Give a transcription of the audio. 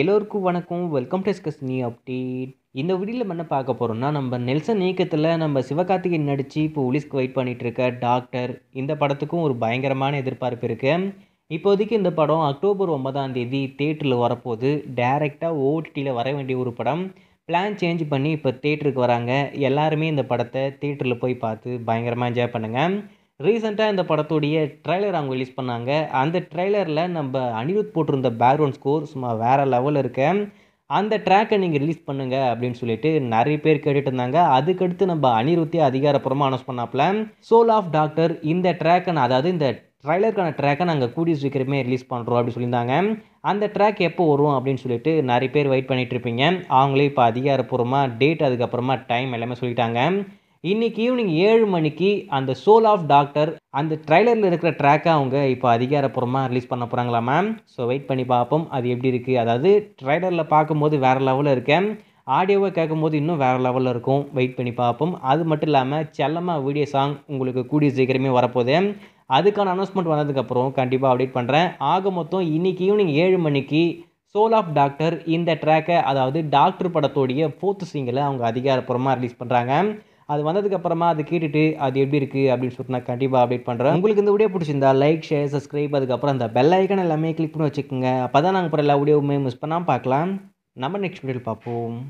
எல்லோருக்கும் வணக்கம் welcome to discuss நீ அப்டேட் இந்த வீடியோவில் என்ன பார்க்க போகிறோம்னா நம்ம நெல்சன் இயக்கத்தில் நம்ம சிவகார்த்திகேயன் நடித்து இப்போ உலிஸ்க்கு வெயிட் பண்ணிகிட்டு இருக்க டாக்டர் இந்த படத்துக்கும் ஒரு பயங்கரமான எதிர்பார்ப்பு இருக்குது இப்போதைக்கு இந்த படம் அக்டோபர் ஒன்பதாம் தேதி தேட்டரில் வரப்போது டைரெக்டாக ஓடிடியில் வர வேண்டிய ஒரு படம் பிளான் சேஞ்ச் பண்ணி இப்போ தேட்டருக்கு வராங்க எல்லாருமே இந்த படத்தை தேட்டரில் போய் பார்த்து பயங்கரமாக என்ஜாய் பண்ணுங்கள் ரீசெண்டாக இந்த படத்துடைய ட்ரைலர் அவங்க ரிலீஸ் பண்ணாங்க அந்த ட்ரைலரில் நம்ம அனிருத் போட்டிருந்த பேக்ரவுண்ட் ஸ்கோர் சும்மா வேறு லெவலில் இருக்க அந்த ட்ராக்கை நீங்கள் ரிலீஸ் பண்ணுங்கள் அப்படின்னு சொல்லிட்டு நிறைய பேர் கேட்டுட்டு இருந்தாங்க அதுக்கடுத்து நம்ம அனிருத்தே அதிகாரப்பூர்வமாக அனௌன்ஸ் பண்ணாப்புல சோல் ஆஃப் டாக்டர் இந்த ட்ராக்கை அதாவது இந்த ட்ரைலருக்கான ட்ராக்கை நாங்கள் கூடிய சீக்கிரமே ரிலீஸ் பண்ணுறோம் அப்படின்னு சொல்லியிருந்தாங்க அந்த ட்ராக் எப்போ வரும் அப்படின்னு சொல்லிட்டு நிறைய பேர் வெயிட் பண்ணிகிட்ருப்பீங்க அவங்களே இப்போ அதிகாரப்பூர்வமாக டேட் அதுக்கப்புறமா டைம் எல்லாமே சொல்லிட்டாங்க இன்றைக்கி ஈவினிங் ஏழு மணிக்கு அந்த சோல் ஆஃப் டாக்டர் அந்த ட்ரைலரில் இருக்கிற ட்ராக்கை அவங்க இப்போ அதிகாரப்பூர்வமாக ரிலீஸ் பண்ண போகிறாங்களா மேம் ஸோ வெயிட் பண்ணி பார்ப்போம் அது எப்படி இருக்குது அதாவது ட்ரைலரில் பார்க்கும்போது வேறு லெவலில் இருக்கேன் ஆடியோவை கேட்கும்போது இன்னும் வேறு லெவலில் இருக்கும் வெயிட் பண்ணி பார்ப்போம் அது மட்டும் இல்லாமல் செல்லமாக வீடியோ சாங் உங்களுக்கு கூடிய சீக்கிரமே வரப்போகுது அதுக்கான அனௌன்ஸ்மெண்ட் வந்ததுக்கப்புறம் கண்டிப்பாக அப்டேட் பண்ணுறேன் ஆக மொத்தம் இன்றைக்கி ஈவினிங் ஏழு மணிக்கு சோல் ஆஃப் டாக்டர் இந்த ட்ராக்கை அதாவது டாக்டர் படத்தோடைய ஃபோர்த்து சிங்கிளை அவங்க அதிகாரப்பூர்வமாக ரிலீஸ் பண்ணுறாங்க அது வந்ததுக்கப்புறமா அது கேட்டுட்டு அது எப்படி இருக்குது அப்படின்னு சொல்லிட்டு நான் கண்டிப்பாக அப்டேட் பண்ணுறேன் உங்களுக்கு இந்த வீடியோ பிடிச்சிருந்தா லைக் ஷேர் சப்ஸ்கிரைப் அதுக்கப்புறம் அந்த பெல் ஐக்கன் எல்லாமே கிளிக் பண்ணி வச்சுக்கோங்க அப்போ தான் நாங்கள் அப்புறம் எல்லா வீடியோவுமே மிஸ் பண்ணாமல் பார்க்கலாம் நம்ம நெக்ஸ்ட் வீடியோவில் பார்ப்போம்